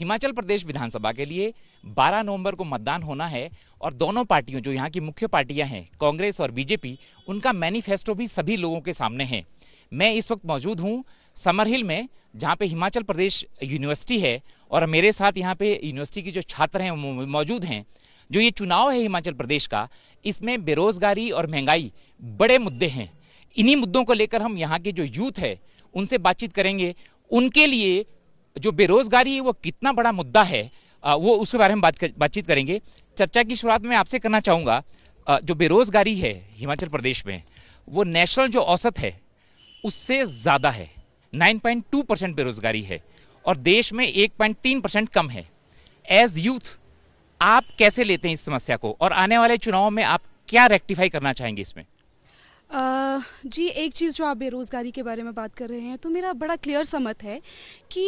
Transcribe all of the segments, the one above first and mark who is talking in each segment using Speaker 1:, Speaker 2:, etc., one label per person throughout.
Speaker 1: हिमाचल प्रदेश विधानसभा के लिए 12 नवंबर को मतदान होना है और दोनों पार्टियों जो यहाँ की मुख्य पार्टियाँ हैं कांग्रेस और बीजेपी उनका मैनिफेस्टो भी सभी लोगों के सामने है मैं इस वक्त मौजूद हूँ समरहिल में जहाँ पे हिमाचल प्रदेश यूनिवर्सिटी है और मेरे साथ यहाँ पे यूनिवर्सिटी की जो छात्र हैं मौजूद हैं जो ये चुनाव है हिमाचल प्रदेश का इसमें बेरोजगारी और महंगाई बड़े मुद्दे हैं इन्हीं मुद्दों को लेकर हम यहाँ के जो यूथ है उनसे बातचीत करेंगे उनके लिए जो बेरोजगारी है वो कितना बड़ा मुद्दा है वो उसके बारे में बात बातचीत करेंगे चर्चा की शुरुआत में आपसे करना चाहूँगा जो बेरोजगारी है हिमाचल प्रदेश में वो नेशनल जो औसत है उससे ज़्यादा है 9.2 परसेंट बेरोजगारी है और देश में 1.3 परसेंट कम है एज यूथ आप कैसे लेते हैं इस समस्या को और आने वाले चुनाव में आप क्या रेक्टिफाई करना चाहेंगे इसमें
Speaker 2: जी एक चीज़ जो आप बेरोज़गारी के बारे में बात कर रहे हैं तो मेरा बड़ा क्लियर सा है कि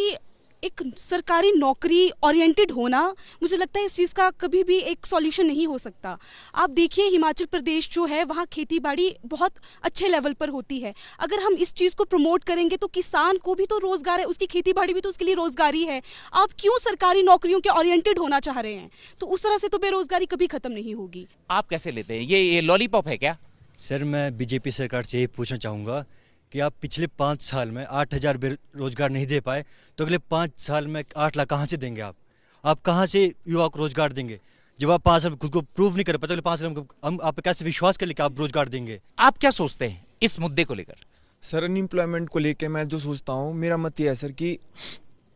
Speaker 2: एक सरकारी नौकरी ओरिएंटेड होना मुझे लगता है इस चीज़ का कभी भी एक सॉल्यूशन नहीं हो सकता आप देखिए हिमाचल प्रदेश जो है वहाँ खेतीबाड़ी बहुत अच्छे लेवल पर होती है अगर हम इस चीज़ को प्रमोट करेंगे तो किसान को भी तो रोज़गार है उसकी खेती भी तो उसके लिए रोजगारी है आप क्यों सरकारी नौकरियों के ओरिएंटेड होना चाह रहे हैं तो उस तरह से तो बेरोज़गारी कभी ख़त्म नहीं होगी
Speaker 1: आप कैसे लेते हैं ये, ये लॉलीपॉप है क्या सर मैं बीजेपी सरकार से यही पूछना चाहूँगा
Speaker 3: कि आप पिछले पाँच साल में आठ हज़ार बेरोजगार नहीं दे पाए तो अगले पाँच साल में आठ लाख
Speaker 1: कहाँ से देंगे आप आप कहाँ से युवा को रोजगार देंगे जब आप पाँच साल खुद को प्रूव नहीं कर पाते तो अगले पाँच साल हम आप कैसे विश्वास कर लेकर आप रोजगार देंगे आप क्या सोचते हैं इस मुद्दे को लेकर
Speaker 4: सर अनएम्प्लॉयमेंट को लेकर मैं जो सोचता हूँ मेरा मत यह है सर कि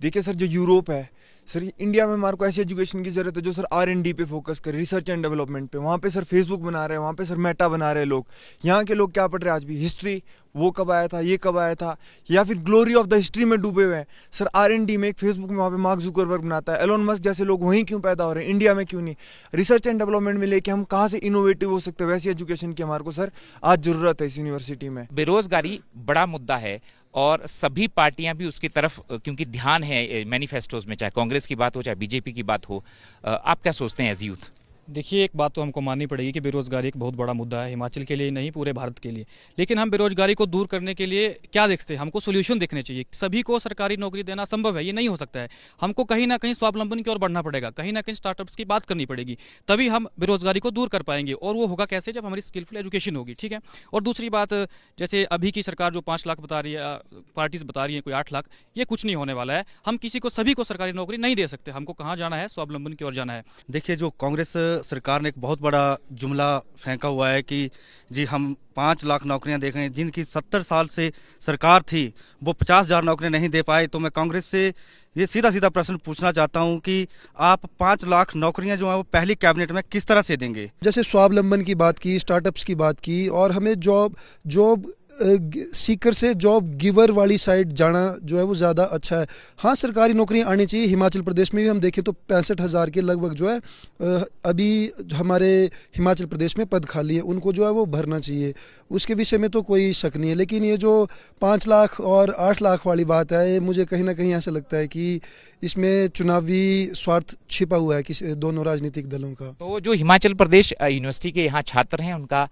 Speaker 4: देखिए सर जो यूरोप है सर इंडिया में हमारे को ऐसी एजुकेशन की ज़रूरत है जो सर आर एन डी पे फोकस करे रिसर्च एंड डेवलपमेंट पे वहाँ पे सर फेसबुक बना रहे हैं वहाँ पे सर मेटा बना रहे हैं लोग यहाँ के लोग क्या पढ़ रहे हैं आज भी हिस्ट्री वो कब आया था ये कब आया था या फिर ग्लोरी ऑफ द हिस्ट्री में डूबे हुए हैं सर आर एन डी में एक फेसबुक में वहाँ पे मार्क जुकरबर्ग बनाता है एलोन मस्क जैसे लोग वहीं क्यों पैदा हो रहे हैं इंडिया में क्यों नहीं रिसर्च एंड डेवलपमेंट में लेके हम कहाँ से इनोवेटिव हो सकते हैं वैसी एजुकेशन की हमारे को सर आज ज़रूरत है इस यूनिवर्सिटी में
Speaker 1: बेरोजगारी बड़ा मुद्दा है और सभी पार्टियां भी उसकी तरफ क्योंकि ध्यान है मैनिफेस्टोज में चाहे कांग्रेस की बात हो चाहे बीजेपी की बात हो आप क्या सोचते हैं एज यूथ देखिए एक बात तो हमको माननी
Speaker 3: पड़ेगी कि बेरोजगारी एक बहुत बड़ा मुद्दा है हिमाचल के लिए नहीं पूरे भारत के लिए लेकिन हम बेरोजगारी को दूर करने के लिए क्या देखते हैं हमको सोल्यूशन देखने चाहिए सभी को सरकारी नौकरी देना संभव है ये नहीं हो सकता है हमको कहीं ना कहीं स्वावलंबन की ओर बढ़ना पड़ेगा कहीं ना कहीं स्टार्टअप्स की बात करनी पड़ेगी तभी हम बेरोजगारी को दूर कर पाएंगे और वो होगा कैसे जब हमारी स्किलफुल एजुकेशन होगी ठीक है और दूसरी बात जैसे अभी की सरकार जो पाँच लाख बता रही है पार्टीज बता रही है कोई आठ लाख ये कुछ नहीं होने वाला है हम किसी को सभी को सरकारी नौकरी नहीं दे सकते हमको कहाँ जाना है स्वावलंबन की ओर जाना है देखिए जो कांग्रेस सरकार ने एक बहुत बड़ा जुमला फेंका हुआ है कि जी हम पाँच लाख नौकरियां देख रहे हैं जिनकी सत्तर साल से सरकार थी वो पचास हज़ार नौकरियाँ नहीं दे पाए तो मैं कांग्रेस से ये सीधा सीधा प्रश्न पूछना चाहता हूं कि आप पाँच लाख नौकरियां जो हैं वो पहली कैबिनेट में किस तरह से देंगे
Speaker 5: जैसे स्वावलंबन की बात की स्टार्टअप्स की बात की और हमें जॉब जॉब सीकर से जॉब गिवर वाली साइड जाना जो है वो ज़्यादा अच्छा है हाँ सरकारी नौकरियाँ आनी चाहिए हिमाचल प्रदेश में भी हम देखें तो पैंसठ हज़ार के लगभग जो है अभी हमारे हिमाचल प्रदेश में पद खाली है उनको जो है वो भरना चाहिए उसके विषय में तो कोई शक नहीं है लेकिन ये जो पाँच लाख और आठ लाख वाली बात है मुझे कहीं ना कहीं ऐसा लगता है कि इसमें चुनावी स्वार्थ छिपा हुआ है किसी दोनों राजनीतिक दलों का
Speaker 1: तो जो हिमाचल प्रदेश यूनिवर्सिटी के यहाँ छात्र हैं उनका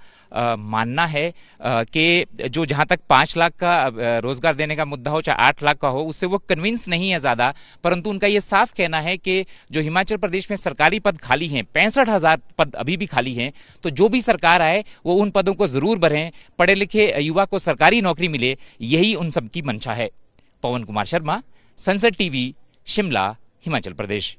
Speaker 1: मानना है कि जो जहाँ तक पाँच लाख का रोजगार देने का मुद्दा हो चाहे आठ लाख का हो उससे वो कन्विंस नहीं है ज़्यादा परंतु उनका ये साफ कहना है कि जो हिमाचल प्रदेश में सरकारी पद खाली हैं पैंसठ हज़ार पद अभी भी खाली हैं तो जो भी सरकार आए वो उन पदों को ज़रूर भरें पढ़े लिखे युवा को सरकारी नौकरी मिले यही उन सबकी मंशा है पवन कुमार शर्मा संसद टीवी शिमला हिमाचल प्रदेश